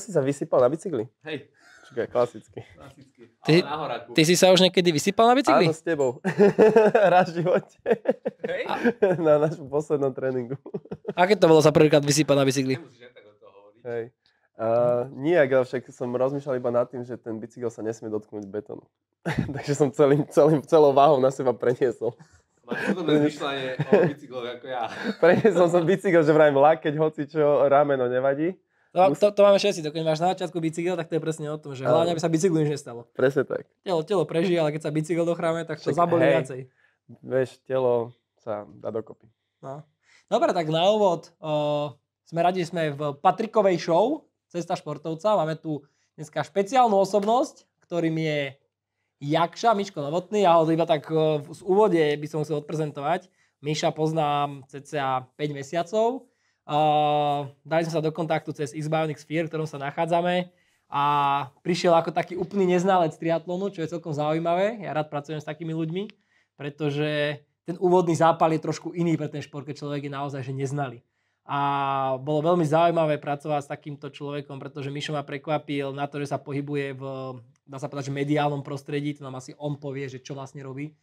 si sa vysypal na bicykli? Hej. Čakaj, klasicky. Klasicky. Ty, ty si sa už niekedy vysypal na bicykli? Áno, s tebou. Raz v živote. Hej? Na našom poslednom tréningu. Aké to bolo sa prvýkrát vysypať na bicykli? Nemusíš tak o to hovoriť. Hej. Uh, nijak, ale však som rozmýšľal iba nad tým, že ten bicykel sa nesmie dotknúť betónu. Takže som celým, celým, celou váhou na seba preniesol. Máš podobné zmyšľanie o bicykloch ako ja. preniesol som bicykel, že vrajím lakeť, hoci čo, rameno nevadí. To, no, to, to máme všetci, to keď máš na začiatku bicykel, tak to je presne o tom, že hlavne aby sa bicyklu nič nestalo. Presne tak. Telo, telo preží, ale keď sa bicykel dochráme, tak to zabolí viacej. Vieš, telo sa dá dokopy. No. Dobre, tak na úvod o, sme radi, že sme v Patrikovej show Cesta športovca. Máme tu dneska špeciálnu osobnosť, ktorým je Jakša, Miško Novotný. Ja ho iba tak o, v úvode by som musel odprezentovať. Miša poznám cca 5 mesiacov Uh, dali sme sa do kontaktu cez X-Bionic Sphere, v ktorom sa nachádzame a prišiel ako taký úplný neznalec triatlonu, čo je celkom zaujímavé. Ja rád pracujem s takými ľuďmi, pretože ten úvodný zápal je trošku iný pre ten šport, keď človek je naozaj že neznalý. A bolo veľmi zaujímavé pracovať s takýmto človekom, pretože Mišo ma prekvapil na to, že sa pohybuje v, dá sa povedať, že mediálnom prostredí, to nám asi on povie, že čo vlastne robí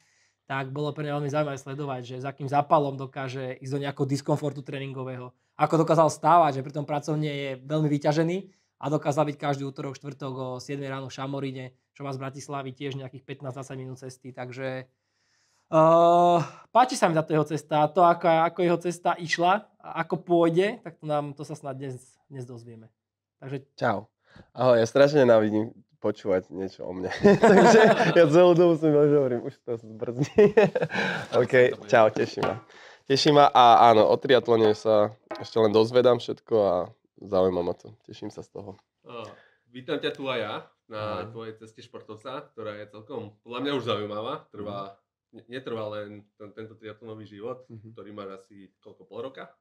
tak bolo pre mňa veľmi zaujímavé sledovať, že za akým zápalom dokáže ísť do nejakého diskomfortu tréningového, ako dokázal stávať, že pri tom pracovne je veľmi vyťažený a dokázal byť každý útorok, štvrtok o 7 ráno v Šamoríne, čo má z Bratislavy tiež nejakých 15-20 minút cesty, takže uh, páči sa mi táto jeho cesta, to ako, ako jeho cesta išla, ako pôjde, tak to nám to sa snad dnes, dnes dozvieme. Takže čau. Ahoj, ja strašne navidím počúvať niečo o mne. Takže ja celú dobu som hovorím, už to zbrzdí. OK, čau, teším ma. Teší ma a áno, o triatlone sa ešte len dozvedám všetko a zaujímam ma to. Teším sa z toho. Uh, vítam ťa tu aj ja na uh. tvojej ceste športovca, ktorá je celkom, podľa mňa už zaujímavá, trvá, uh. netrvá len ten, tento triatlonový život, uh-huh. ktorý má asi koľko, pol roka?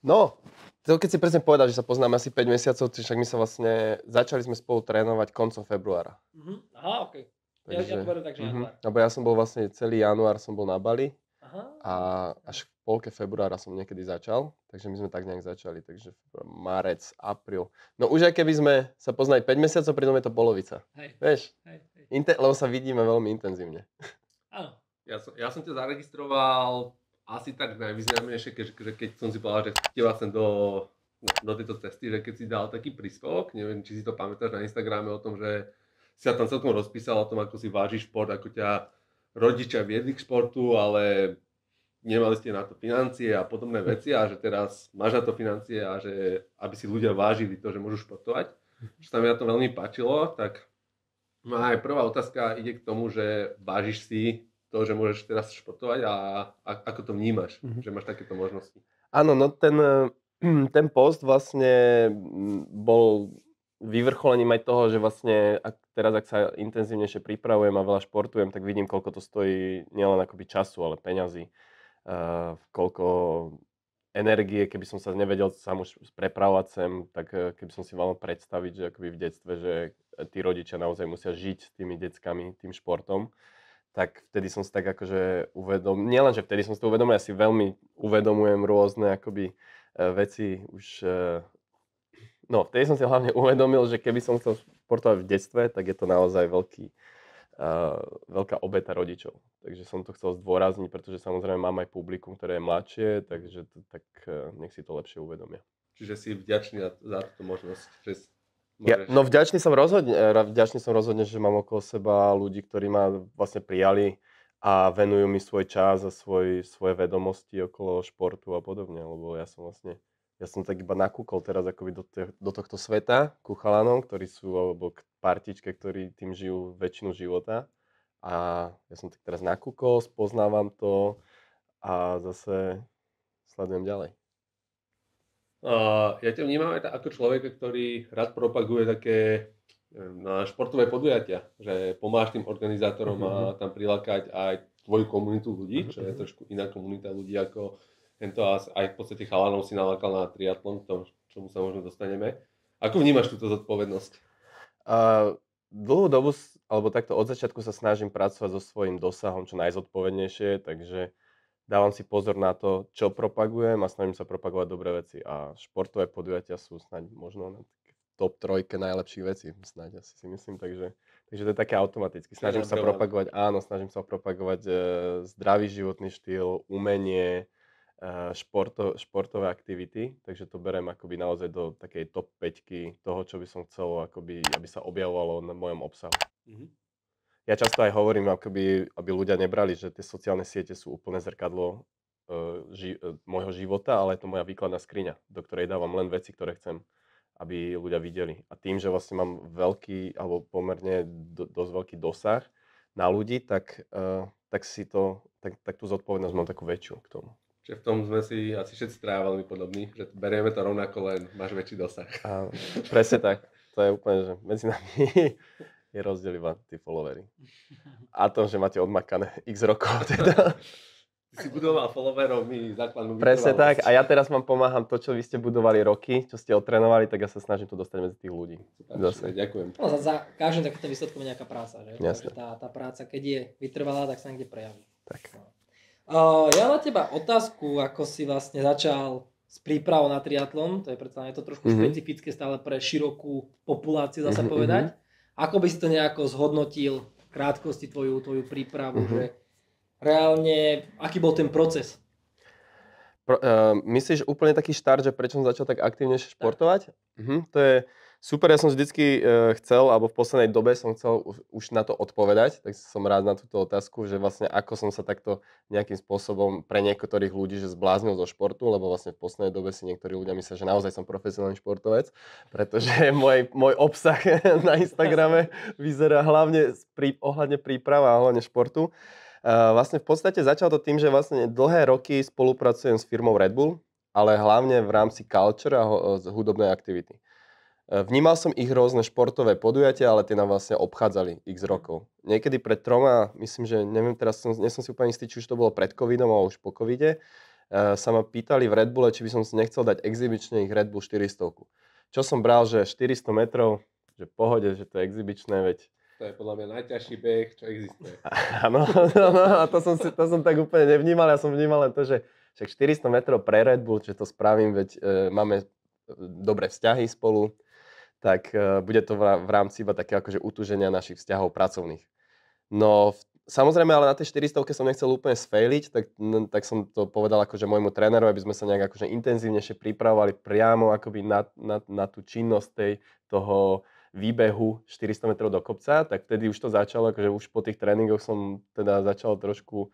No, to keď si presne povedal, že sa poznáme asi 5 mesiacov, však my sa vlastne, začali sme spolu trénovať koncom februára. Uh-huh. Mhm. Aha, OK. Takže, ja, ja tak, uh-huh. ja som bol vlastne celý január som bol na Bali Aha. A až v polke februára som niekedy začal, takže my sme tak nejak začali, takže marec, apríl. No už aj keby sme sa poznali 5 mesiacov, pri tom je to polovica. Hej. Vieš? Hej, hej. Inten- lebo sa vidíme veľmi intenzívne. Áno. Ja som, ja som ťa zaregistroval asi tak najvýznamnejšie, keď, keď som si povedal, že teba vlastne do, do tejto cesty, že keď si dal taký príspevok, neviem, či si to pamätáš na Instagrame o tom, že si sa tam celkom rozpísal o tom, ako si vážiš šport, ako ťa rodičia viedli k športu, ale nemali ste na to financie a podobné veci a že teraz máš na to financie a že aby si ľudia vážili to, že môžu športovať, čo sa mi na to veľmi páčilo, tak no aj prvá otázka ide k tomu, že vážiš si to, že môžeš teraz športovať a, a ako to vnímaš, mm-hmm. že máš takéto možnosti. Áno, no ten, eh, ten post vlastne mm, bol vyvrcholením aj toho, že vlastne ak, teraz, ak sa intenzívnejšie pripravujem a veľa športujem, tak vidím, koľko to stojí nielen akoby času, ale peňazí. Uh, koľko energie, keby som sa nevedel sám už prepravovať sem, tak eh, keby som si mal predstaviť, že akoby v detstve, že eh, tí rodičia naozaj musia žiť s tými deckami, tým športom, tak vtedy som si tak akože uvedomil, nielen, že vtedy som si to uvedomil, ja si veľmi uvedomujem rôzne akoby veci už No, vtedy som si hlavne uvedomil, že keby som chcel športovať v detstve, tak je to naozaj veľký, uh, veľká obeta rodičov. Takže som to chcel zdôrazniť, pretože samozrejme mám aj publikum, ktoré je mladšie, takže to, tak uh, nech si to lepšie uvedomia. Čiže si vďačný za tú možnosť, že ja, no vďačný som, rozhodne, eh, vďačný som rozhodne, že mám okolo seba ľudí, ktorí ma vlastne prijali a venujú mi svoj čas a svoj, svoje vedomosti okolo športu a podobne, lebo ja som vlastne ja som tak iba nakúkol teraz akoby do, te, do tohto sveta ku chalanom, ktorí sú, alebo k partičke, ktorí tým žijú väčšinu života. A ja som tak teraz nakúkol, spoznávam to a zase sledujem ďalej. Uh, ja ťa vnímam aj ako človeka, ktorý rád propaguje také na športové podujatia, že pomáhaš tým organizátorom uh-huh. a mhm, mhm. tam prilákať aj tvoju komunitu ľudí, čo je mhm, trošku iná komunita ľudí ako tento aj v podstate chalanov si nalákal na triatlon, k tomu, čomu sa možno dostaneme. Ako vnímaš túto zodpovednosť? Uh, dlhú dobu, alebo takto od začiatku sa snažím pracovať so svojím dosahom čo najzodpovednejšie, takže dávam si pozor na to, čo propagujem a snažím sa propagovať dobré veci. A športové podujatia sú snáď možno na top trojke najlepších vecí, snáď asi si myslím, takže, takže to je také automaticky. Snažím sa propagovať, áno, snažím sa propagovať e, zdravý životný štýl, umenie, Eh, športo, športové aktivity, takže to berem akoby naozaj do takej top 5 toho, čo by som chcel, akoby, aby sa objavovalo na mojom obsahu. Mm-hmm. Ja často aj hovorím, akoby, aby ľudia nebrali, že tie sociálne siete sú úplne zrkadlo uh, ži- uh, môjho života, ale je to moja výkladná skriňa, do ktorej dávam len veci, ktoré chcem aby ľudia videli. A tým, že vlastne mám veľký, alebo pomerne do, dosť veľký dosah na ľudí, tak, uh, tak si to, tak, tak tú zodpovednosť mám takú väčšiu k tomu. Čiže v tom sme si asi všetci traja veľmi podobní, že berieme to rovnako, len máš väčší dosah. A, presne tak. To je úplne, že medzi nami je rozdiel iba tí followery. A to, že máte odmakané x rokov. Teda. Ty si budoval followerov, my základnú Presne tak. A ja teraz vám pomáham to, čo vy ste budovali roky, čo ste otrénovali, tak ja sa snažím to dostať medzi tých ľudí. Super, Zase. ďakujem. No, za, za každým takýmto výsledkom je nejaká práca. Že? Jasne. Tá, tá práca, keď je vytrvalá, tak sa niekde prejaví. Tak. No. Uh, ja na teba otázku, ako si vlastne začal s prípravou na triatlon, to je predsa je to trošku mm-hmm. špecifické stále pre širokú populáciu, dá sa mm-hmm. povedať. Ako by si to nejako zhodnotil v krátkosti tvoju, tvoju prípravu, mm-hmm. že reálne, aký bol ten proces? Pro, uh, myslíš úplne taký štart, že prečo som začal tak aktívne športovať? Tak. Mhm, uh-huh, to je Super, ja som vždycky e, chcel, alebo v poslednej dobe som chcel už na to odpovedať, tak som rád na túto otázku, že vlastne ako som sa takto nejakým spôsobom pre niektorých ľudí že zbláznil zo športu, lebo vlastne v poslednej dobe si niektorí ľudia myslia, že naozaj som profesionálny športovec, pretože môj, môj obsah na Instagrame vyzerá hlavne prí, ohľadne príprava a hlavne športu. E, vlastne v podstate začal to tým, že vlastne dlhé roky spolupracujem s firmou Red Bull, ale hlavne v rámci culture a hudobnej aktivity. E, vnímal som ich rôzne športové podujatia, ale tie nám vlastne obchádzali x rokov. Niekedy pred troma, myslím, že neviem, teraz som, nie som si úplne istý, či už to bolo pred covidom alebo už po covide, e, sa ma pýtali v Red Bulle, či by som si nechcel dať exibične ich Red Bull 400. Čo som bral, že 400 metrov, že pohode, že to je exibičné, veď to je podľa mňa najťažší beh, čo existuje. Áno, no, no, a to som, si, to som tak úplne nevnímal, ja som vnímal len to, že však 400 metrov pre Red Bull, že to spravím, veď e, máme e, dobré vzťahy spolu, tak e, bude to v rámci iba takého akože utuženia našich vzťahov pracovných. No samozrejme, ale na tej 400 som nechcel úplne sfejliť, tak, tak som to povedal akože môjmu trénerovi, aby sme sa nejak akože intenzívnejšie pripravovali priamo akoby na, na, na tú činnosť tej, toho, výbehu 400 metrov do kopca, tak vtedy už to začalo, akože už po tých tréningoch som teda začal trošku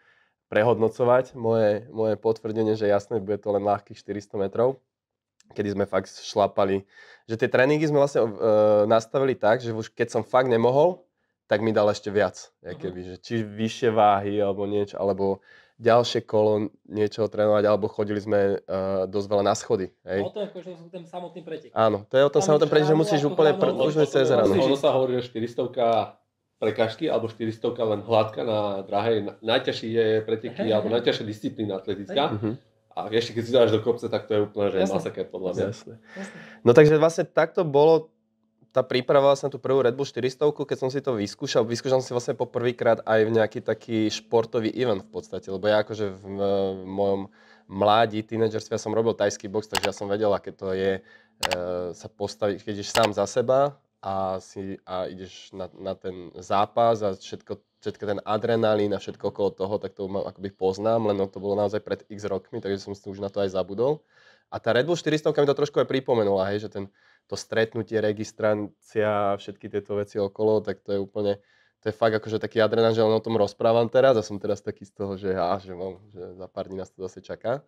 prehodnocovať moje, moje potvrdenie, že jasné, bude to len ľahkých 400 metrov kedy sme fakt šlapali. Že tie tréningy sme vlastne e, nastavili tak, že už keď som fakt nemohol, tak mi dal ešte viac. Mhm. Keby, že či vyššie váhy alebo niečo, alebo ďalšie kolo niečo trénovať, alebo chodili sme uh, dosť veľa na schody. Hej. O to je ten samotný pretek. Áno, to je o tom samotný pretek, že musíš úplne, pr- cez ráno. Ono sa hovorí, že 400 prekažky, alebo 400 len hladka na drahej. Najťažší je preteky, alebo najťažšia disciplína atletická. Hej. Mhm a ešte keď si dáš do kopce, tak to je úplne že Jasne. masaker podľa mňa. Jasne. No takže vlastne takto bolo tá príprava vlastne tú prvú Red Bull 400, keď som si to vyskúšal, vyskúšal som si vlastne poprvýkrát aj v nejaký taký športový event v podstate, lebo ja akože v, v mojom mládi, tínedžerstve ja som robil tajský box, takže ja som vedel, aké to je e, sa postaviť, keď ideš sám za seba a, si, a ideš na, na ten zápas a všetko všetko ten adrenalín a všetko okolo toho, tak to mám, akoby poznám, len no, to bolo naozaj pred x rokmi, takže som si už na to aj zabudol. A tá Red Bull 400 mi to trošku aj pripomenula, hej, že ten, to stretnutie, registrancia a všetky tieto veci okolo, tak to je úplne, to je fakt akože taký adrenalín, že len o tom rozprávam teraz a som teraz taký z toho, že ja, že, mám, že za pár dní nás to zase čaká.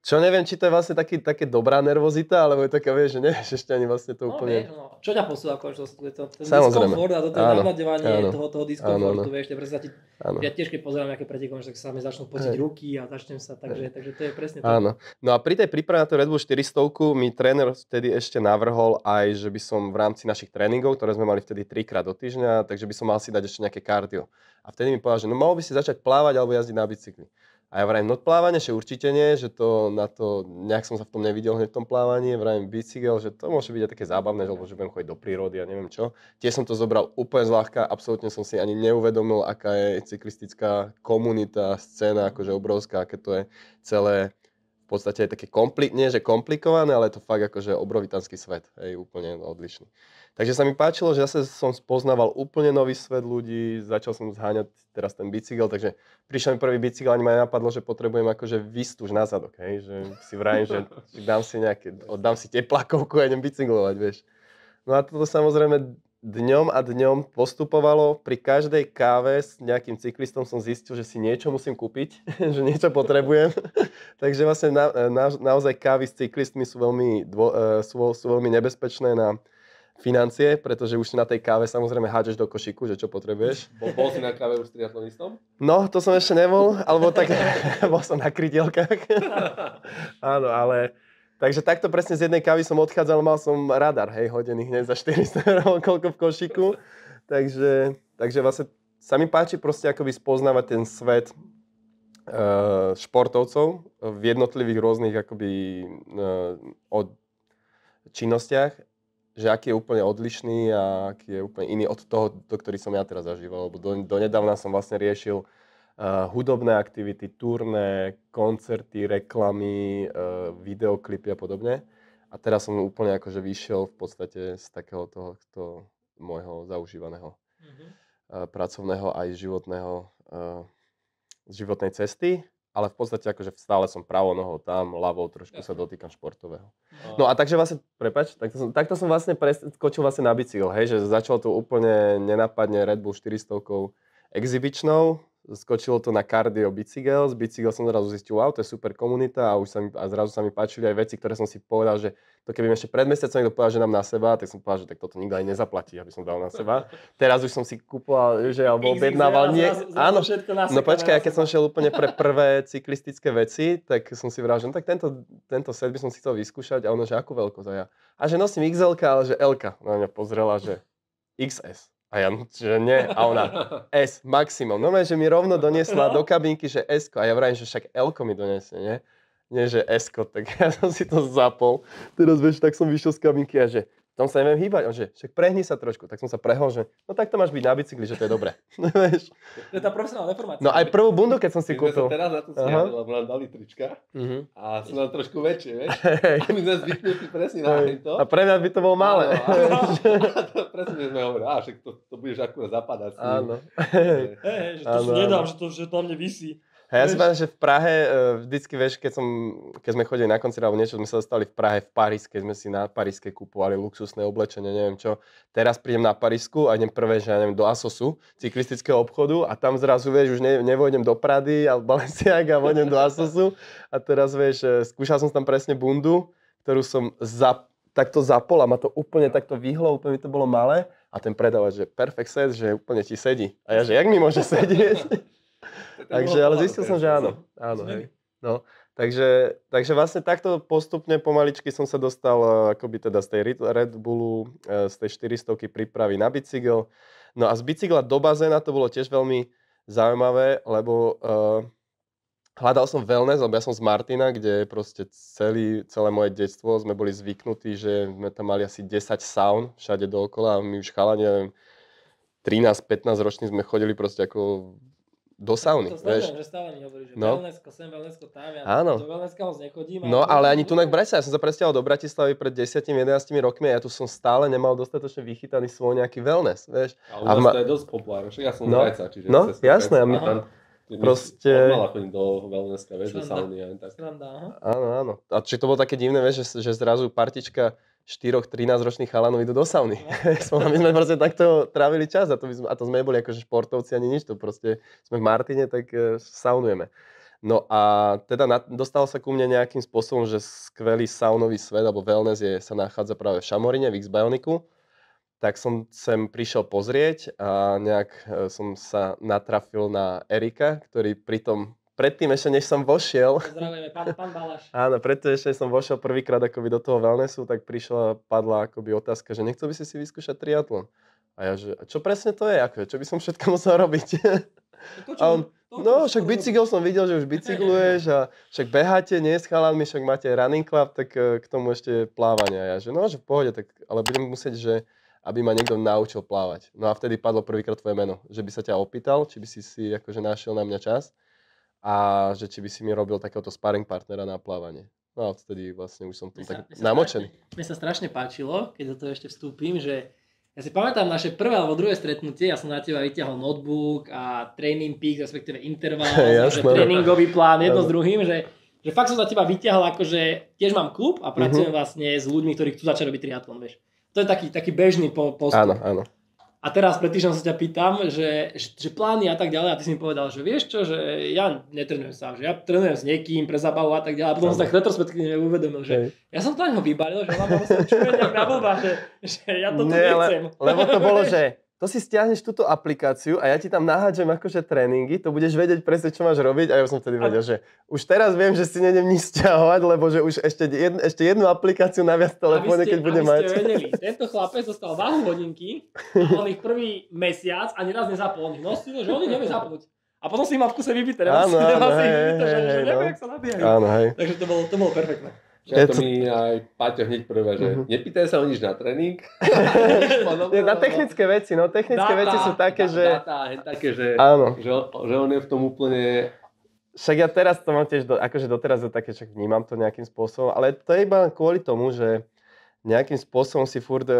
Čo neviem, či to je vlastne taký, také dobrá nervozita, alebo je taká, vieš, že nevieš ešte ani vlastne to no, úplne... Vieš, no. Čo ťa posúva končnosti? To, ten Samozrejme. diskomfort a toto áno, áno, toho, toho no. diskomfortu, vieš, ti... Áno. Ja tiež, keď pozerám nejaké preteky, tak sa mi začnú potiť ruky a začnem sa, takže, Aj. takže to je presne to. Áno. No a pri tej príprave na tú Red Bull 400 mi tréner vtedy ešte navrhol aj, že by som v rámci našich tréningov, ktoré sme mali vtedy trikrát do týždňa, takže by som mal si dať ešte nejaké kardio. A vtedy mi povedal, že no mohol by si začať plávať alebo jazdiť na bicykli. A ja vrajím, no plávanie, že určite nie, že to na to, nejak som sa v tom nevidel hneď v tom plávaní, vrajím bicykel, že to môže byť aj také zábavné, že, lebo že budem chodiť do prírody a neviem čo. Tiež som to zobral úplne zľahka, absolútne som si ani neuvedomil, aká je cyklistická komunita, scéna, akože obrovská, aké to je celé podstate aj také kompli- nie že komplikované, ale to fakt akože obrovitanský svet, hej, úplne odlišný. Takže sa mi páčilo, že zase som spoznával úplne nový svet ľudí, začal som zháňať teraz ten bicykel, takže prišiel mi prvý bicykel, ani ma napadlo, že potrebujem akože vystúž na zadok, hej, že si vrajím, že dám si nejaké, dám si teplakovku a idem bicyklovať, vieš. No a toto samozrejme dňom a dňom postupovalo. Pri každej káve s nejakým cyklistom som zistil, že si niečo musím kúpiť, že niečo potrebujem. Takže vlastne na, na, naozaj kávy s cyklistmi sú veľmi, dvo, e, sú, sú veľmi nebezpečné na financie, pretože už si na tej káve samozrejme hádžeš do košíku, že čo potrebuješ. Bol, bol si na káve už s triatlonistom? No, to som ešte nebol, alebo tak bol som na krydielkách. Áno, ale Takže takto presne z jednej kávy som odchádzal, mal som radar, hej, hodený hneď za 400 eur, koľko v košiku. Takže, takže vlastne sa mi páči proste akoby spoznávať ten svet uh, športovcov v jednotlivých rôznych akoby uh, od činnostiach, že aký je úplne odlišný a aký je úplne iný od toho, do ktorý som ja teraz zažíval. Lebo do, nedávna som vlastne riešil uh, Eh, hudobné aktivity, turné, koncerty, reklamy, eh, videoklipy a podobne. A teraz som úplne akože vyšiel v podstate z takého toho, toho môjho zaužívaného mm-hmm. pracovného aj životného životnej cesty ale v podstate akože stále som pravou nohou tam, ľavou trošku sa dotýkam športového. No. no a takže vlastne, prepač, takto som, takto som vlastne preskočil vlastne na bicykel, hej, že začal to úplne nenapadne Red Bull 400 exhibičnou, skočilo to na kardio bicykel, z bicykel som zrazu zistil, wow, to je super komunita a, už sa mi, a zrazu sa mi páčili aj veci, ktoré som si povedal, že to keby ešte pred mesiacom niekto povedal, že nám na seba, tak som povedal, že tak toto nikto aj nezaplatí, aby som dal na seba. Teraz už som si kúpoval, že alebo objednával nie... Áno, no počkaj, keď som šiel úplne pre prvé cyklistické veci, tak som si vral, že no tak tento, tento set by som si chcel vyskúšať a ono, že akú veľkosť a ja. A že nosím XL, ale že L na no mňa pozrela, že XS. A ja, že nie. A ona, S, maximum. No že mi rovno doniesla do kabinky, že S. A ja vrajím, že však L mi donesie, nie? Nie, že S, tak ja som si to zapol. Teraz vieš, tak som vyšiel z kabinky a že tam sa neviem hýbať. On že, však prehni sa trošku. Tak som sa prehol, že no tak to máš byť na bicykli, že to je dobré. No, to je tá profesionálna deformácia. No aj prvú bundu, keď som si kúpil. Sme teraz na to smiali, lebo nám dali trička uh-huh. a sú nám trošku väčšie, vieš. A my sme zvyknutí presne na to. A pre mňa by to bolo malé. Áno, áno. to presne sme hovorili, a však to, to budeš akurát zapadať. Áno. Hej, že to áno, si nedám, že to, že to na mne vysí. A ja si pamätám, že v Prahe e, vždycky, vieš, keď, som, keď sme chodili na koncert alebo niečo, sme sa dostali v Prahe, v Paris, keď sme si na Parížske kupovali luxusné oblečenie, neviem čo. Teraz prídem na Parisku a idem prvé, že ja neviem, do Asosu, cyklistického obchodu a tam zrazu, vieš, už ne, nevojdem do Prady a alebo a vojdem do Asosu a teraz, vieš, e, skúšal som tam presne bundu, ktorú som za takto zapol a ma to úplne takto vyhlo, úplne mi to bolo malé a ten predávač, že perfect set, že úplne ti sedí. A ja, že jak mi môže sedieť? Takže, ale zistil som, že áno. No. áno mhm. hej. No, takže, takže vlastne takto postupne pomaličky som sa dostal eh, akoby teda z tej Red Bullu, eh, z tej 400 prípravy na bicykel. No a z bicykla do bazéna to bolo tiež veľmi zaujímavé, lebo uh, hľadal som wellness, lebo ja som z Martina, kde proste celý, celé moje detstvo sme boli zvyknutí, že sme tam mali asi 10 saun všade dookola a my už chalanie, 13-15 roční sme chodili proste ako do sauny. To vieš. že stále mi hovorí, že no. wellnessko, sem wellnessko, tam, ja Áno. do wellnesska moc nechodím. No, ale ani tu na Bresa, ja som sa presťahol do Bratislavy pred 10-11 rokmi a ja tu som stále nemal dostatočne vychytaný svoj nejaký wellness, vieš. A u nás ma... to je dosť populárne, však ja som no, Bresa, čiže... No, jasné, a my tam... Proste... Mala chodím do wellnesska, vieš, do sauny. Sranda, Áno, áno. A či to bolo také divné, vieš, že, že zrazu partička Štyroch 13 ročných chalanov idú do sauny. No. my sme proste takto trávili čas a to, sme, a to sme neboli akože športovci ani nič, to proste sme v Martine, tak e, saunujeme. No a teda na, dostal sa ku mne nejakým spôsobom, že skvelý saunový svet alebo wellness je, sa nachádza práve v Šamorine, v X-Bioniku. Tak som sem prišiel pozrieť a nejak e, som sa natrafil na Erika, ktorý pritom predtým ešte, než som vošiel... Pozdravujeme, pán, pán áno, predtým ešte, než som vošiel prvýkrát akoby do toho wellnessu, tak prišla, padla akoby otázka, že nechcel by si si vyskúšať triatlon. A ja, že a čo presne to je, ako čo by som všetko musel robiť? To, a on, no, však bicykel som videl, že už bicykluješ a však beháte, nie s chalami, však máte running club, tak e, k tomu ešte plávania. Ja, že no, že v pohode, tak, ale budem musieť, že aby ma niekto naučil plávať. No a vtedy padlo prvýkrát tvoje meno, že by sa ťa opýtal, či by si si akože našiel na mňa čas a že či by si mi robil takéhoto sparring partnera na plávanie. No a vtedy vlastne už som tam tak mne namočený. mne sa strašne páčilo, keď do toho ešte vstúpim, že ja si pamätám naše prvé alebo druhé stretnutie, ja som na teba vyťahol notebook a training peak, respektíve interval, tréningový plán, jedno s druhým, že, že fakt som za teba vyťahol akože tiež mám klub a pracujem uh-huh. vlastne s ľuďmi, ktorí chcú začať robiť triatlon, vieš. To je taký, taký bežný postup. Áno, áno. A teraz pred týždňom sa ťa pýtam, že, že, že plány a tak ďalej a ty si mi povedal, že vieš čo, že ja netrenujem sám, že ja trenujem s niekým pre zabavu a tak ďalej. A potom som tak retrospektívne uvedomil, že Hej. ja som to na neho vybalil, že mám som človek na blba, že, že ja to tu nechcem. Le, lebo to bolo, že to si stiahneš túto aplikáciu a ja ti tam naháďam akože tréningy, to budeš vedieť presne, čo máš robiť a ja som vtedy vedel, že už teraz viem, že si nedem nič stiahovať, lebo že už ešte, jedn, ešte jednu aplikáciu na viac telefóne, keď bude mať. Ste vedeli, tento chlapec dostal váhu hodinky a on ich prvý mesiac a neraz nezapol. No si že oni nevie zapnúť. A potom si ich má v kuse vybité. Áno, áno, hej, hej, hej, no. sa nabíjajú. hej. Takže to bolo, to bolo perfektné. Čiže to, to mi aj Paťo hneď prvé, že uh-huh. nepýtaj sa o nič na tréning. na no. technické veci, no technické data, veci sú také, data, že... Data, také, že, áno. Že, že on je v tom úplne... Však ja teraz to mám tiež, do, akože doteraz je také, však vnímam to nejakým spôsobom, ale to je iba kvôli tomu, že nejakým spôsobom si furt e,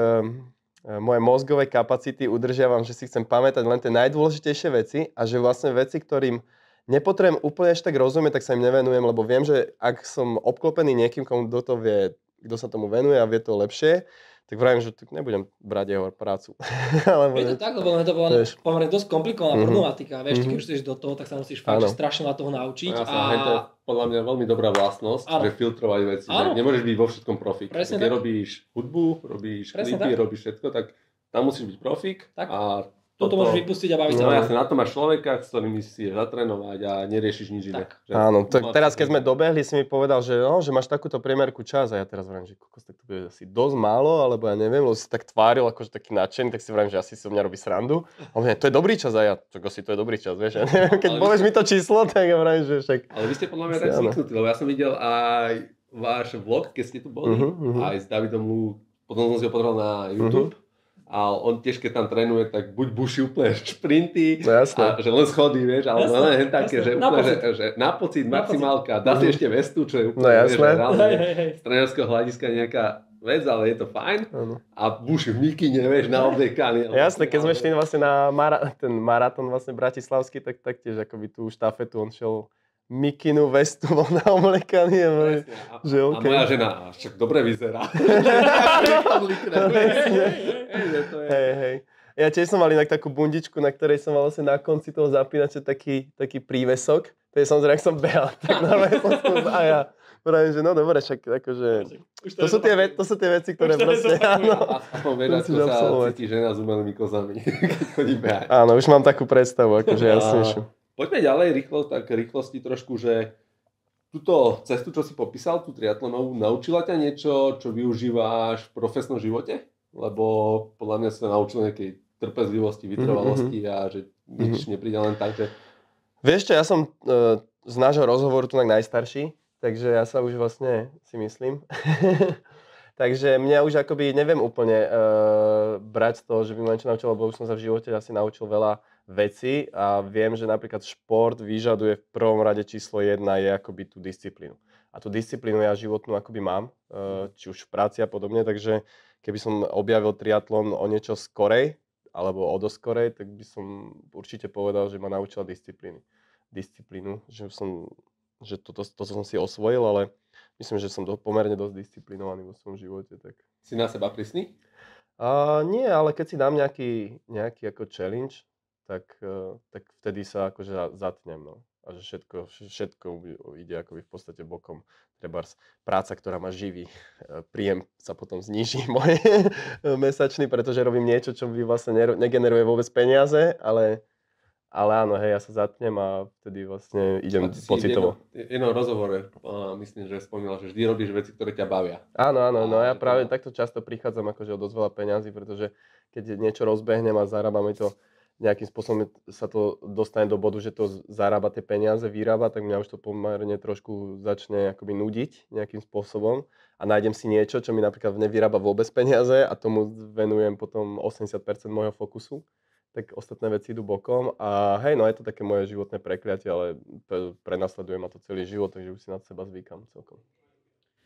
moje mozgové kapacity udržiavam, že si chcem pamätať len tie najdôležitejšie veci a že vlastne veci, ktorým nepotrebujem úplne až tak rozumieť, tak sa im nevenujem, lebo viem, že ak som obklopený niekým, komu do to vie, kto sa tomu venuje a vie to lepšie, tak vravím, že tak nebudem brať jeho prácu. je to ne... tak, lebo to bola pomerne dosť komplikovaná mm-hmm. problematika. Vieš, mm-hmm. keď mhm. už ideš do toho, tak sa musíš fakt strašne na toho naučiť. Ja a... Som, hej, to je podľa mňa veľmi dobrá vlastnosť, ano. že filtrovať veci. Ano. Že nemôžeš byť vo všetkom profik. Presne keď tak. robíš hudbu, robíš Presne klipy, tak. robíš všetko, tak tam musíš byť profik tak. a toto môžeš vypustiť a baviť sa. No jasne, na to máš človeka, s ktorým si zatrénovať a neriešiš nič iné. Áno, tak teraz keď sme dobehli, si mi povedal, že, no, že máš takúto priemerku čas a ja teraz hovorím, že kokos, tak to bude asi dosť málo, alebo ja neviem, lebo si tak tváril akože taký nadšený, tak si hovorím, že asi si u mňa robí srandu. A mňa, to je dobrý čas a ja, čo si to je dobrý čas, vieš, ja neviem, keď ale povieš ste... mi to číslo, tak ja hovorím, že však. Ale vy ste podľa mňa tak zvyknutí, lebo ja som videl aj váš vlog, keď ste tu boli, uh-huh, uh-huh. aj s Davidom potom som si ho podal na mhm. YouTube. Uh-huh a on tiež keď tam trénuje, tak buď buší úplne šprinty, no, a že len schody, vieš, ale jasné, len také, jasné. že úplne, na že, že na pocit, na maximálka, pocit. dá si ešte vestu, čo je úplne, no, že reálne, hej, hej. z trénerského hľadiska nejaká vec, ale je to fajn. Ano. A buši v mikine, vieš, na obdekáne. Jasné, keď sme šli vlastne na mara- ten maratón vlastne bratislavský, tak taktiež akoby tú štafetu on šiel mikinu, vestu mal na A, omlekanie. Že okay. A moja žena, však dobre vyzerá. hej, hej. Ja tiež som mal inak takú bundičku, na ktorej som mal vlastne na konci toho zapínača taký, taký prívesok. To je samozrejme, ak som behal, tak normálne som to a ja. Pravím, že no dobre, však akože... To, sú tie, to sú tie veci, ktoré proste, áno. Aspoň vedať, čo sa cíti žena s umelými kozami, keď chodí behať. Áno, už mám takú predstavu, akože jasnejšiu. Poďme ďalej rýchlo, tak rýchlosti trošku, že túto cestu, čo si popísal, tú triatlonovú, naučila ťa niečo, čo využíváš v profesnom živote? Lebo podľa mňa sa naučil nejakej trpezlivosti, mhm, vytrvalosti mm-hmm. a že nič mm-hmm. nepríde len tak, že... Vieš čo, ja som e, z nášho rozhovoru tu najstarší, takže ja sa už vlastne si myslím. takže mňa už akoby neviem úplne e, brať z toho, že by ma niečo naučilo, lebo už som sa v živote asi naučil veľa veci a viem, že napríklad šport vyžaduje v prvom rade číslo jedna je akoby tú disciplínu. A tú disciplínu ja životnú akoby mám, e, mhm. či už v práci a podobne, takže keby som objavil triatlon o niečo skorej, alebo o doskorej, tak by som určite povedal, že ma naučila disciplíny. Disciplínu, že som, že toto, to, to som si osvojil, ale myslím, že som do, pomerne dosť disciplinovaný vo svojom živote. Tak... Si na seba prísny? Uh, nie, ale keď si dám nejaký, nejaký ako challenge, tak, e, tak vtedy sa akože zatnem. No. A že všetko, všetko ide akoby v podstate bokom. Trebárs práca, ktorá ma živí, e, príjem sa potom zniží môj e, mesačný, pretože robím niečo, čo by vlastne negeneruje vôbec peniaze, ale, ale áno, hej, ja sa zatnem a vtedy vlastne idem a pocitovo. V jednom, rozhovore, myslím, že spomínal, že vždy robíš veci, ktoré ťa bavia. Áno, áno, no ja práve takto často prichádzam akože o dosť veľa peniazy, pretože keď niečo rozbehnem a zarábame to nejakým spôsobom sa to dostane do bodu, že to zarába tie peniaze, vyrába, tak mňa už to pomerne trošku začne akoby nudiť nejakým spôsobom a nájdem si niečo, čo mi napríklad nevyrába vôbec peniaze a tomu venujem potom 80% môjho fokusu tak ostatné veci idú bokom a hej, no je to také moje životné prekliatie, ale prenasleduje ma to celý život, takže už si nad seba zvykam celkom.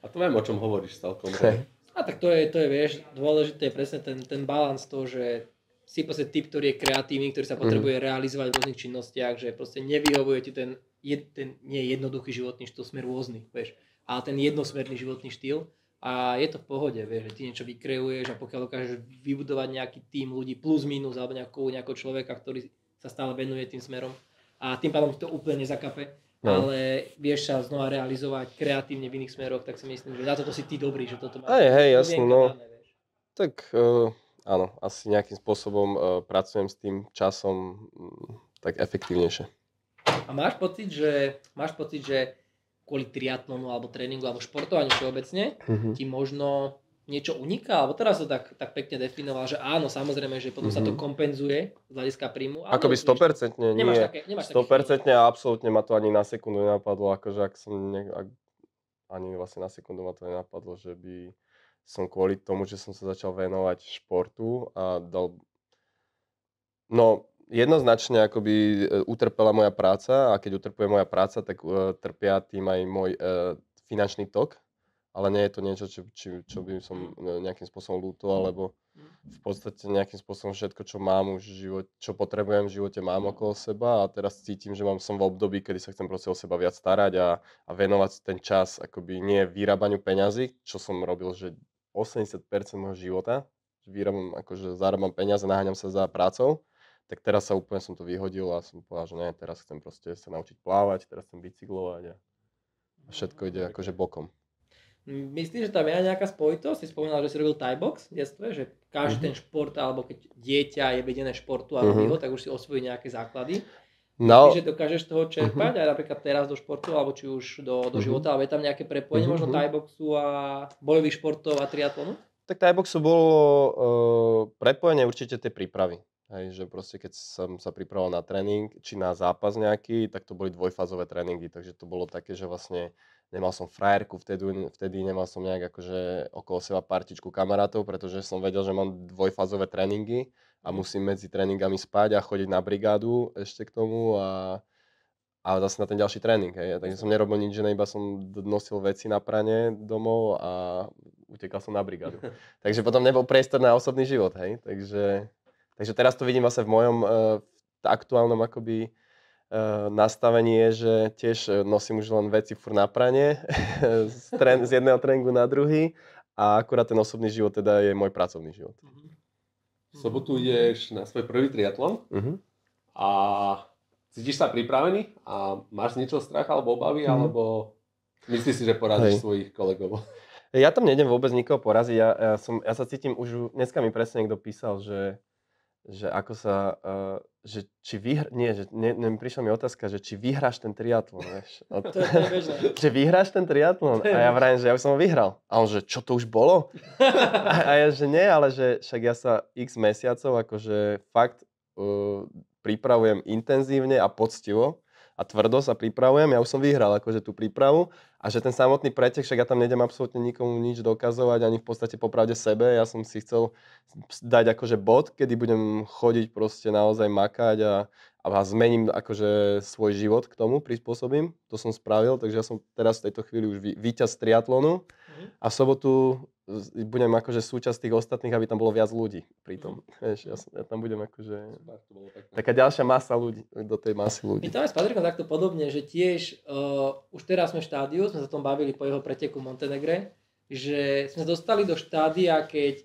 A to viem, o čom hovoríš celkom. a tak to je, to je, vieš, dôležité je presne ten, ten balans toho, že si proste typ, ktorý je kreatívny, ktorý sa mhm. potrebuje realizovať v rôznych činnostiach, že proste nevyhovuje ti ten, je ten nie jednoduchý životný štýl, sme rôzny, vieš, ale ten jednosmerný životný štýl a je to v pohode, vieš, že ty niečo vykreuješ a pokiaľ dokážeš vybudovať nejaký tým ľudí plus minus alebo nejakú, nejakého človeka, ktorý sa stále venuje tým smerom a tým pádom to úplne nezakape, No. Ale vieš sa znova realizovať kreatívne v iných smeroch, tak si myslím, že za toto si ty dobrý, že toto má. Hej, hej, jasno, no. tak uh, áno, asi nejakým spôsobom uh, pracujem s tým časom um, tak efektívnejšie. A máš pocit, že, máš pocit, že kvôli triatlonu alebo tréningu alebo športovaniu všeobecne mm-hmm. ti možno niečo uniká, alebo teraz to tak, tak pekne definoval, že áno, samozrejme, že potom mm-hmm. sa to mhm. kompenzuje z hľadiska príjmu. Áno, Akoby 100% nie. Nemáš také, nemáš 100% a absolútne ma to ani na sekundu nenapadlo, akože ak som ne, ak, ani vlastne na sekundu ma to nenapadlo, že by som kvôli tomu, že som sa začal venovať športu a dal... No, jednoznačne akoby e, utrpela moja práca a keď utrpuje moja práca, tak uh, trpia tým aj môj uh, finančný tok, ale nie je to niečo, čo, či, čo by som nejakým spôsobom ľúto, mm. alebo mm. v podstate nejakým spôsobom všetko, čo mám už v živote, čo potrebujem v živote, mám mm. okolo seba a teraz cítim, že mám som v období, kedy sa chcem proste o seba viac starať a, a venovať ten čas akoby nie vyrábaniu peňazí, čo som robil, že 80% môjho života, že vyrábam, akože zarobám peniaze, naháňam sa za prácou, tak teraz sa úplne som to vyhodil a som povedal, že ne, teraz chcem proste sa naučiť plávať, teraz chcem bicyklovať a no, všetko ide akože bokom. Myslím, že tam je nejaká spojitosť. Si spomínal, že si robil Thai box v detstve, že každý uh-huh. ten šport, alebo keď dieťa je vedené športu a robí uh-huh. ho, tak už si osvojí nejaké základy. No. Ty, že dokážeš toho čerpať uh-huh. Mhm. aj napríklad teraz do športu, alebo či už do, do uh-huh. života, alebo je tam nejaké prepojenie uh-huh. možno thai boxu a bojových športov a triatlonu? Tak thai boxu bolo uh, prepojenie určite tej prípravy. Hej, že proste keď som sa pripravoval na tréning, či na zápas nejaký, tak to boli dvojfázové tréningy, takže to bolo také, že vlastne nemal som frajerku vtedy, vtedy nemal som nejak akože okolo seba partičku kamarátov, pretože som vedel, že mám dvojfázové tréningy a musím medzi tréningami spať a chodiť na brigádu ešte k tomu a, a zase na ten ďalší tréning. Hej. Takže som nerobil nič, že iba som nosil veci na prane domov a utekal som na brigádu. takže potom nebol priestor na osobný život. Hej. Takže, takže teraz to vidím asi v mojom e, v aktuálnom akoby e, nastavenie je, že tiež e, nosím už len veci fur na pranie z, tren- z jedného tréningu na druhý a akurát ten osobný život teda je môj pracovný život. Mm-hmm. V sobotu ideš na svoj prvý triatlon uh-huh. a cítiš sa pripravený a máš z niečoho strach alebo obavy, uh-huh. alebo myslíš si, že porazíš Hej. svojich kolegov? Ja tam nejdem vôbec nikoho poraziť. Ja, ja, som, ja sa cítim už, dneska mi presne niekto písal, že že ako sa, uh, že či vyhr... nie, že ne, ne, prišla mi otázka, že či vyhráš ten triatlon, vieš. Od... to je že vyhráš ten triatlon. A ja vrajím, že ja by som ho vyhral. A on, že čo to už bolo? a, a ja, že nie, ale že však ja sa x mesiacov akože fakt uh, pripravujem intenzívne a poctivo a tvrdo sa pripravujem. Ja už som vyhral akože tú prípravu a že ten samotný pretek, však ja tam nedem absolútne nikomu nič dokazovať, ani v podstate popravde sebe. Ja som si chcel dať akože bod, kedy budem chodiť proste naozaj makať a, a zmením akože svoj život k tomu, prispôsobím. To som spravil, takže ja som teraz v tejto chvíli už víťaz triatlonu mhm. a v sobotu budem akože súčasť tých ostatných, aby tam bolo viac ľudí pri tom. Mm. ja, ja tam budem akože... Taká ďalšia masa ľudí, do tej masy ľudí. My to aj s Patrikom takto podobne, že tiež uh, už teraz sme v štádiu, sme sa tom bavili po jeho preteku Montenegre, že sme dostali do štádia, keď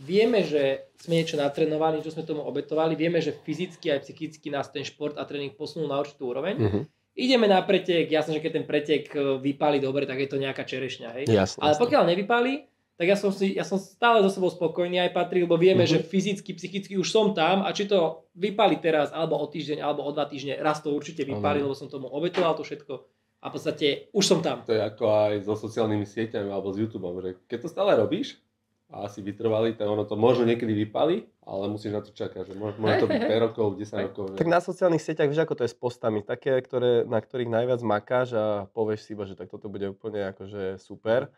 vieme, že sme niečo natrenovaní, čo sme tomu obetovali, vieme, že fyzicky aj psychicky nás ten šport a tréning posunul na určitú úroveň. Mm-hmm ideme na pretek, jasné, že keď ten pretek uh, vypáli dobre, tak je to nejaká čerešňa, hej? Jasne, Ale jasne. pokiaľ nevypáli, tak ja som, si, ja som stále so sebou spokojný aj patrí, lebo vieme, uh-huh. že fyzicky, psychicky už som tam a či to vypali teraz, alebo o týždeň, alebo o dva týždne, raz to určite vypali, lebo som tomu obetoval to všetko a v podstate už som tam. To je ako aj so sociálnymi sieťami alebo s YouTube, že keď to stále robíš, a asi vytrvali, tak ono to možno niekedy vypali, ale musíš na to čakať, že môže, môže to byť 5 rokov, 10 rokov. Že... Tak na sociálnych sieťach vieš, ako to je s postami, také, ktoré, na ktorých najviac makáš a povieš si iba, že tak toto bude úplne akože super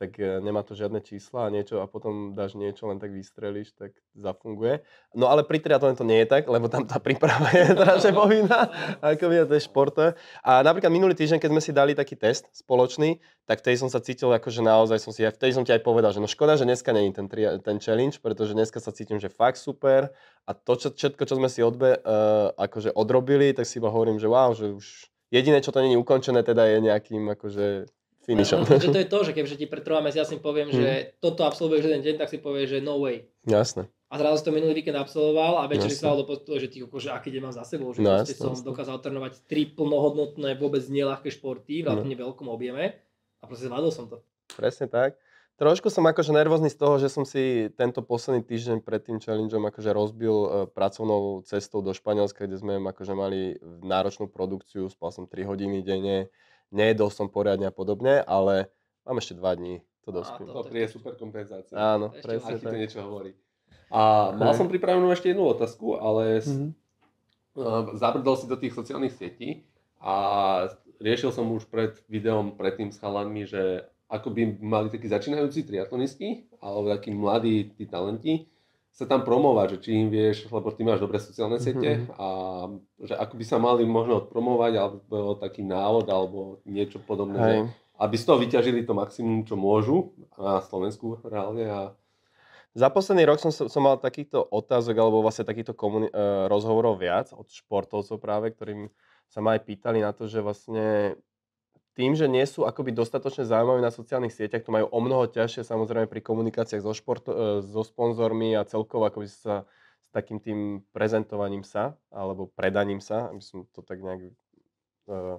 tak e, nemá to žiadne čísla a niečo a potom dáš niečo, len tak vystrelíš, tak zafunguje. No ale pri triatlone teda to nie je tak, lebo tam tá príprava je teda, povinná, ako by to športe. A napríklad minulý týždeň, keď sme si dali taký test spoločný, tak vtedy som sa cítil ako, že naozaj som si, aj vtedy som ti aj povedal, že no škoda, že dneska není ten, tri, ten challenge, pretože dneska sa cítim, že fakt super a to čo, všetko, čo sme si odbe, uh, akože odrobili, tak si iba hovorím, že wow, že už jediné, čo to není ukončené, teda je nejakým akože finišom. No, to je to, že keďže ti pred ja si poviem, hmm. že mm. toto absolvuješ jeden deň, tak si povieš, že no way. Jasné. A zrazu to minulý víkend absolvoval a večer si sa do toho, že ty že aký deň mám za sebou, že no, jasne, som jasne. dokázal trénovať tri plnohodnotné, vôbec nelahké športy v mhm. relatívne no. veľkom objeme a proste zvládol som to. Presne tak. Trošku som akože nervózny z toho, že som si tento posledný týždeň pred tým challengeom akože rozbil e, pracovnou cestou do Španielska, kde sme akože mali náročnú produkciu, spal som 3 hodiny denne, nejedol som poriadne a podobne, ale mám ešte dva dní, to dospím. To, to, to, je super kompenzácia. Áno, ešte presne tak. to niečo hovorí. A mal som pripravenú ešte jednu otázku, ale mm-hmm. zabrdol si do tých sociálnych sietí a riešil som už pred videom, predtým s chalanmi, že ako by mali takí začínajúci triatlonisti alebo takí mladí tí talenti, sa tam promovať, že či im vieš, lebo ty máš dobré sociálne mhm. siete mm-hmm. a že ako by sa mali možno promovať alebo taký návod alebo niečo podobné, že, aby z toho vyťažili to maximum, čo môžu na Slovensku reálne a za posledný rok som, som mal takýchto otázok alebo vlastne takýchto komuni- e, rozhovorov viac od športovcov práve, ktorým sa ma aj pýtali na to, že vlastne tým, že nie sú akoby dostatočne zaujímaví na sociálnych sieťach, to majú o mnoho ťažšie samozrejme pri komunikáciách so, šport, e, so sponzormi a celkovo akoby sa s takým tým prezentovaním sa alebo predaním sa, aby som to tak nejak uh,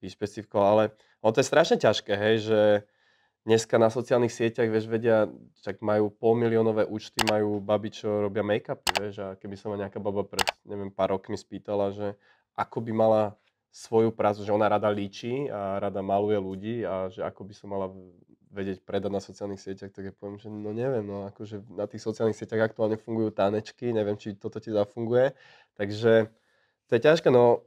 vyšpecifikoval, ale no to je strašne ťažké, hej, že dneska na sociálnych sieťach, vieš, vedia, tak majú polmiliónové účty, majú baby, čo robia make-upy, vieš, a keby sa ma nejaká baba pred, neviem, pár rokmi spýtala, že ako by mala svoju prácu, že ona rada líči a rada maluje ľudí a že ako by som mala vedieť predať na sociálnych sieťach, tak ja poviem, že no neviem, no akože na tých sociálnych sieťach aktuálne fungujú tanečky, neviem, či toto ti zafunguje, takže to je ťažké, no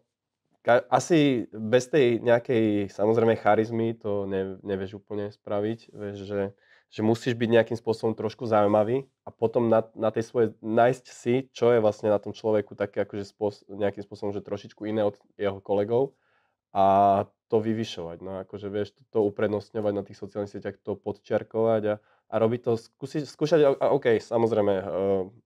asi bez tej nejakej samozrejme charizmy to ne, nevieš úplne spraviť, vieš, že že musíš byť nejakým spôsobom trošku zaujímavý a potom na, na tej svoje nájsť si, čo je vlastne na tom človeku také akože spôsob, nejakým spôsobom, že trošičku iné od jeho kolegov a to vyvyšovať. No akože vieš, to, to uprednostňovať na tých sociálnych sieťach, to podčiarkovať a, a robiť to, skúsiť, skúšať, a OK, samozrejme, e,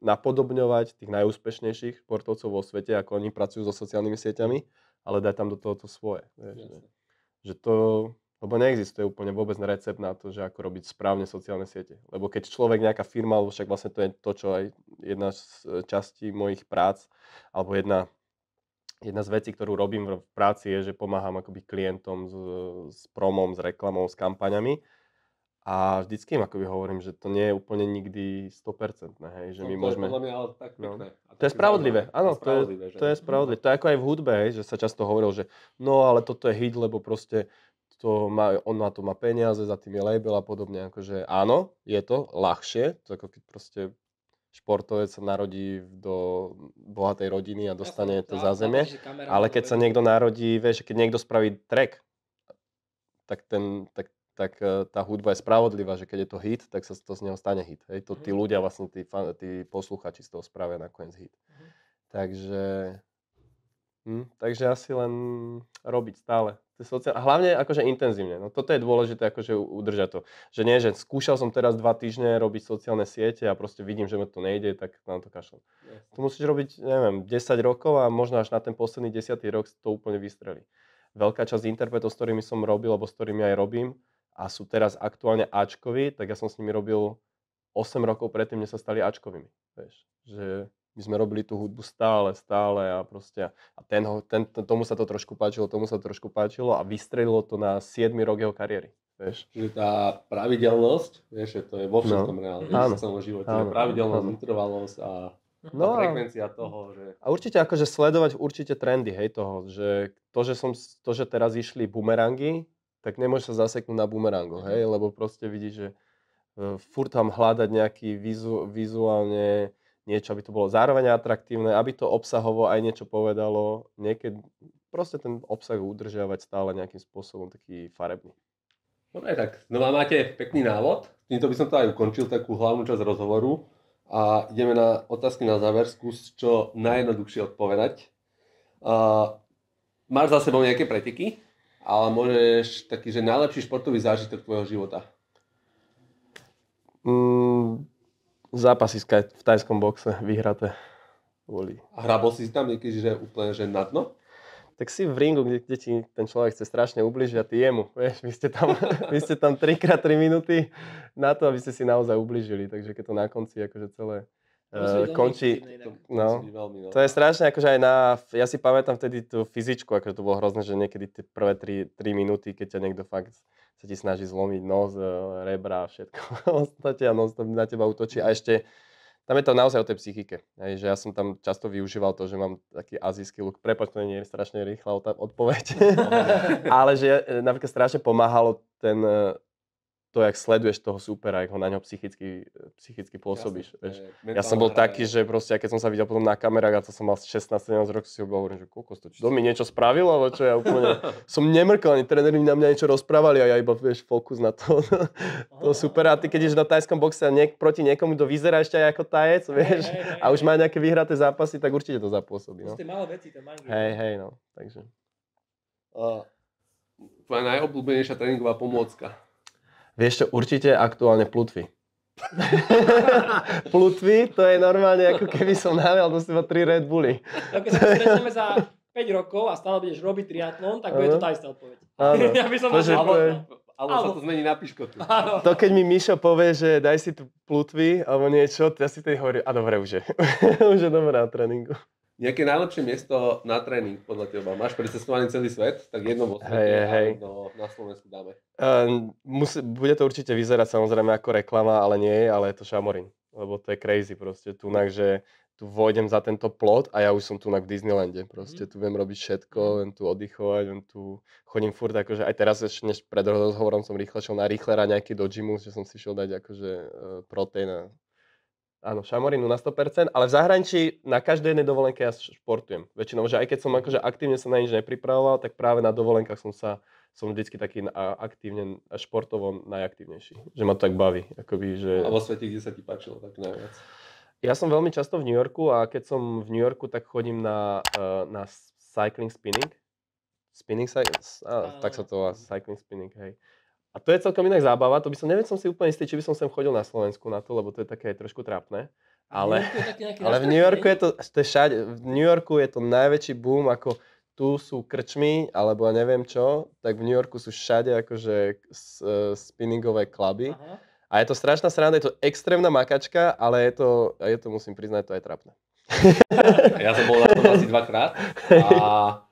napodobňovať tých najúspešnejších športovcov vo svete, ako oni pracujú so sociálnymi sieťami, ale dať tam do toho to svoje. Vieš, že, že to, lebo neexistuje úplne vôbec recept na to, že ako robiť správne sociálne siete. Lebo keď človek, nejaká firma, alebo však vlastne to je to, čo aj jedna z e, častí mojich prác, alebo jedna, jedna z vecí, ktorú robím v práci, je, že pomáham akoby klientom s, s promom, s reklamou, s kampaňami. A vždycky im akoby hovorím, že to nie je úplne nikdy 100%, hej, že no, my to môžeme... Je ale tak no. pekné. No. To je spravodlivé, áno, to je, to je spravodlivé. To je ako aj v hudbe, hej, že sa často hovoril, že no ale toto je hit, lebo proste to má, on na to má peniaze, za tým je label a podobne. Akože áno, je to ľahšie, to ako keď proste športovec sa narodí do bohatej rodiny a dostane to za no, zemie. Akože ale keď sa niekto narodí, vieš, keď niekto spraví track, tak, ten, tak, tak e, tá hudba je spravodlivá, že keď je to hit, tak sa to z neho stane hit. Hej? To mhm. tí ľudia, vlastne tí, fan, tí posluchači z toho spravia nakoniec hit. Mhm. Takže, hm, takže asi len robiť stále sociál... hlavne akože intenzívne. No toto je dôležité akože udržať to. Že nie, že skúšal som teraz dva týždne robiť sociálne siete a proste vidím, že mi to nejde, tak na to kašlem. Yes. To musíš robiť, neviem, 10 rokov a možno až na ten posledný 10 rok to úplne vystrelí. Veľká časť interpretov, s ktorými som robil, alebo s ktorými aj robím a sú teraz aktuálne Ačkovi, tak ja som s nimi robil 8 rokov predtým, než sa stali Ačkovými. Vieš, že my sme robili tú hudbu stále, stále a proste a ten, ten, tomu sa to trošku páčilo, tomu sa to trošku páčilo a vystrelilo to na 7 rok jeho kariéry. Vieš. Čiže tá pravidelnosť, vieš, že to je vo všetkom no. reálne, v celom živote. Áno. Pravidelnosť, vytrvalosť a No a frekvencia toho, že... A určite akože sledovať určite trendy, hej, toho, že to, že, som, to, že teraz išli bumerangy, tak nemôžeš sa zaseknúť na bumerangu, hej, mhm. lebo proste vidíš, že e, furt tam hľadať nejaký vizu, vizuálne niečo, aby to bolo zároveň atraktívne, aby to obsahovo aj niečo povedalo. Niekedy proste ten obsah udržiavať stále nejakým spôsobom taký farebný. Dobre, tak a máte pekný návod. Týmto by som to aj ukončil, takú hlavnú časť rozhovoru. A ideme na otázky na záver. Skús čo najjednoduchšie odpovedať. Uh, máš za sebou nejaké preteky, ale môžeš taký, že najlepší športový zážitok tvojho života. Mm, zápasy v tajskom boxe vyhraté. Boli. A hrabol si tam niekedy, že úplne že na dno? Tak si v ringu, kde, kde ti ten človek chce strašne ubližiť a ty jemu. Vieš, vy ste tam, vy ste tam 3x3 minúty na to, aby ste si naozaj ubližili. Takže keď to na konci akože celé Uh, končí, no, veľmi, no. to je strašne, akože aj na, ja si pamätám vtedy tú fyzičku, akože to bolo hrozné, že niekedy tie prvé 3, minúty, keď ťa niekto fakt sa ti snaží zlomiť nos, e, rebra a všetko ostatne a nos na teba utočí a ešte tam je to naozaj o tej psychike. Aj, že ja som tam často využíval to, že mám taký azijský look. Prepač, to nie je strašne rýchla odpoveď. Ale že e, napríklad strašne pomáhalo ten, e, to, jak sleduješ toho supera, ako na ňo psychicky, psychicky pôsobíš. Jasne, vieš. Ja som bol hra, taký, že proste, keď som sa videl potom na kamerách a to som mal 16-17 rokov, si hovorím, že koľko to, čo mi niečo spravilo, alebo čo ja úplne som nemrkal, ani tréneri na mňa niečo rozprávali a ja iba, vieš, fokus na to, to supera. A ty keď ideš na tajskom boxe a niek- proti niekomu, kto vyzerá ešte aj ako tajec, vieš, hey, hey, a už má nejaké vyhraté zápasy, tak určite to zapôsobí. No. malé veci, Hej, hej, no, takže. Uh, tvoja najobľúbenejšia tréningová pomôcka? Vieš čo, určite aktuálne plutvy. plutvy, to je normálne ako keby som nalial do seba 3 Red Bully. No, keď sa stretneme za 5 rokov a stále budeš robiť triatlon, tak bude to tá istá odpoveď. Áno. ja by som to, že... Alebo sa to zmení na piškotu. To keď mi Mišo povie, že daj si tu plutvy alebo niečo, ja si tej hovorím, a dobre už je. už je dobrá na tréningu. Nejaké najlepšie miesto na tréning podľa teba? Máš precestovaný celý svet, tak jedno vo hey, hey. na Slovensku dáme. Uh, musí, bude to určite vyzerať samozrejme ako reklama, ale nie je, ale je to šamorín. Lebo to je crazy proste. Tu že tu vojdem za tento plot a ja už som tu v Disneylande. Mhm. Proste tu viem robiť všetko, mhm. viem tu oddychovať, viem tu chodím furt, akože aj teraz ešte než pred rozhovorom som rýchle šel na rýchlera nejaký do gymu, že som si šiel dať akože e, proteína Áno, šamorinu na 100%, ale v zahraničí na každej jednej dovolenke ja športujem. Väčšinou, že aj keď som akože aktívne sa na nič nepripravoval, tak práve na dovolenkách som sa som vždycky taký aktívne, športovo najaktívnejší. Že ma to tak baví. Akoby, že... A vo svete, kde sa ti páčilo tak najviac? Ja som veľmi často v New Yorku a keď som v New Yorku, tak chodím na, e, na cycling spinning. Spinning, cycling? Ah, tak sa to volá, cycling spinning, hej. Uh, a to je celkom inak zábava, to by som, neviem som si úplne istý, či by som sem chodil na Slovensku na to, lebo to je také trošku trápne. Ale, ale v New Yorku je to, to je všade, v New Yorku je to najväčší boom, ako tu sú krčmy, alebo ja neviem čo, tak v New Yorku sú všade akože e, spinningové klaby. Aha. A je to strašná sranda, je to extrémna makačka, ale je to, je to musím priznať, to aj trapné. Ja som bol na tom asi dvakrát a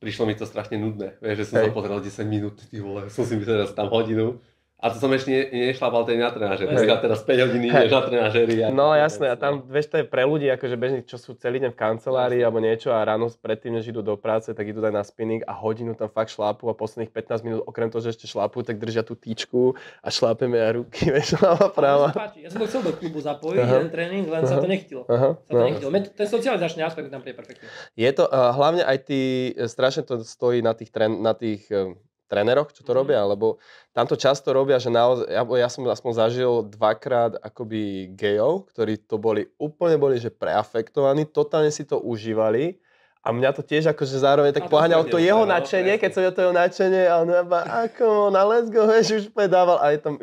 prišlo mi to strašne nudné, vieš, že som sa pozeral 10 minút, ty vole, som si myslel, že tam hodinu. A to som ešte nešlapal tej na trenážeri. Hey. Teraz 5 hodín ideš na trenážeri. Ja No jasné, a tam, vieš, to je pre ľudí, akože bežných, čo sú celý deň v kancelárii alebo niečo a ráno predtým, než idú do práce, tak idú dať na spinning a hodinu tam fakt šlápu a posledných 15 minút, okrem toho, že ešte šlápu, tak držia tú týčku a šlápeme a ruky, vieš, ľava práva. Ja som to chcel do klubu zapojiť, Aha. ten tréning, len uh-huh. sa to nechtylo. Aha. Sa to no. nechtylo. Ten socializačný aspekt tam je perfektný. Je to, hlavne aj ty, e, strašne to stojí na tých, tren, na tých e, tréneroch, čo to mhm. robia, lebo tamto často robia, že naozaj, ja, ja som aspoň zažil dvakrát akoby gejov, ktorí to boli úplne boli, že preafektovaní, totálne si to užívali a mňa to tiež akože zároveň tak poháňalo to, to jeho nadšenie, keď som ja to jeho nadšenie a on iba ako na let's go, vieš, už úplne dával a je tam,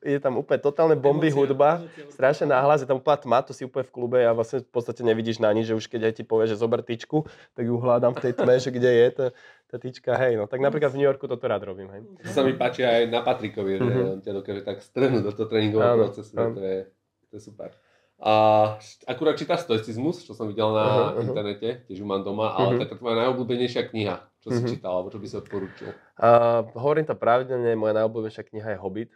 je tam úplne totálne bomby emocia, hudba, emocia, strašne náhlas, je tam úplne tma, to si úplne v klube a vlastne v podstate nevidíš na nič, že už keď aj ti povie, že zober tyčku, tak ju hľadám v tej tme, že kde je to, tá tyčka, hej, no tak napríklad v New Yorku toto rád robím, hej. To sa mi páči aj na Patrikovi, že mhm. on ťa dokáže tak strhnúť do toho tréningového procesu, to je, to je super. A akurát číta stoicizmus, čo som videl na uh-huh. internete, tiež ju mám doma, ale uh-huh. Mhm. taká tvoja najobľúbenejšia kniha, čo uh-huh. si mhm. čítal, alebo čo by si odporúčil? Uh, hovorím to pravidelne, moja najobľúbenejšia kniha je Hobbit,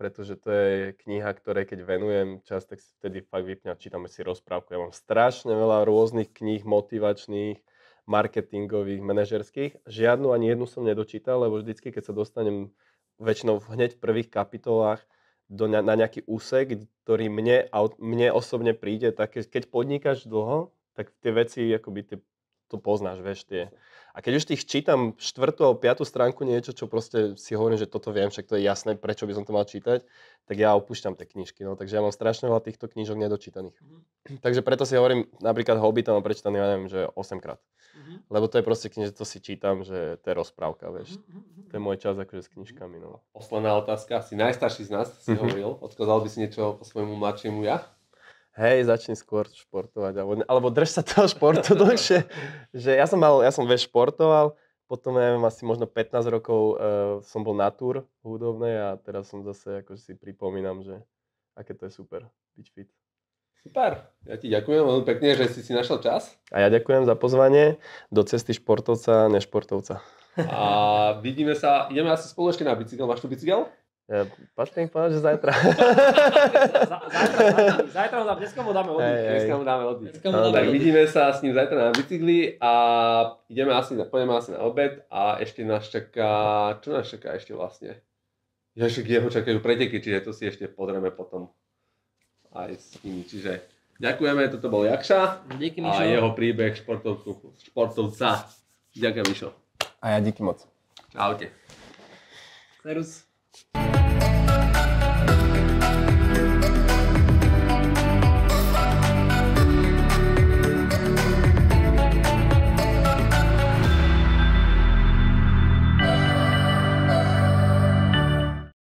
pretože to je kniha, ktorej keď venujem čas, tak si vtedy fakt vypňa, čítame si rozprávku. Ja mám strašne veľa rôznych kníh motivačných, marketingových, manažerských. Žiadnu ani jednu som nedočítal, lebo vždycky, keď sa dostanem väčšinou hneď v prvých kapitolách, do, na, na nejaký úsek, ktorý mne, mne osobne príde, tak keď podnikáš dlho, tak tie veci, akoby tie to poznáš, vieš tie. A keď už tých čítam štvrtú alebo piatú stránku niečo, čo proste si hovorím, že toto viem, však to je jasné, prečo by som to mal čítať, tak ja opúšťam tie knižky. No. Takže ja mám strašne veľa týchto knížok nedočítaných. Mm-hmm. Takže preto si hovorím, napríklad Hobbita mám prečítaný, ja neviem, že 8 krát. Mm-hmm. Lebo to je proste kniž, to si čítam, že to je rozprávka, mhm, vieš. Mm-hmm. To je môj čas akože s knižkami. No. Posledná otázka, si najstarší z nás, si hovoril, odkázal by si niečo po svojmu mladšiemu ja? hej, začni skôr športovať, alebo, alebo drž sa toho športu dlhšie. že ja som mal, ja som veš športoval, potom neviem, asi možno 15 rokov uh, som bol na túr hudobnej a teraz som zase, akože si pripomínam, že aké to je super byť fit. Super, ja ti ďakujem veľmi pekne, že si si našiel čas. A ja ďakujem za pozvanie do cesty športovca, nešportovca. A vidíme sa, ideme asi spolu ešte na bicykel, máš tu bicykel? Ja, Patrím povedať, že zajtra. zajtra ho dáme, dneska mu dáme oddyk. Dneska mu dáme oddyk. Tak vidíme sa s ním zajtra na bicykli a ideme asi, na, pôjdeme asi na obed a ešte nás čaká, čo nás čaká ešte vlastne? Ja však jeho čakajú preteky, čiže to si ešte pozrieme potom aj s nimi. Čiže ďakujeme, toto bol Jakša Díky, Mišo. a jeho príbeh športovcu, športovca. Ďakujem, Mišo. A ja díky moc. Čaute. Serus. Thank you.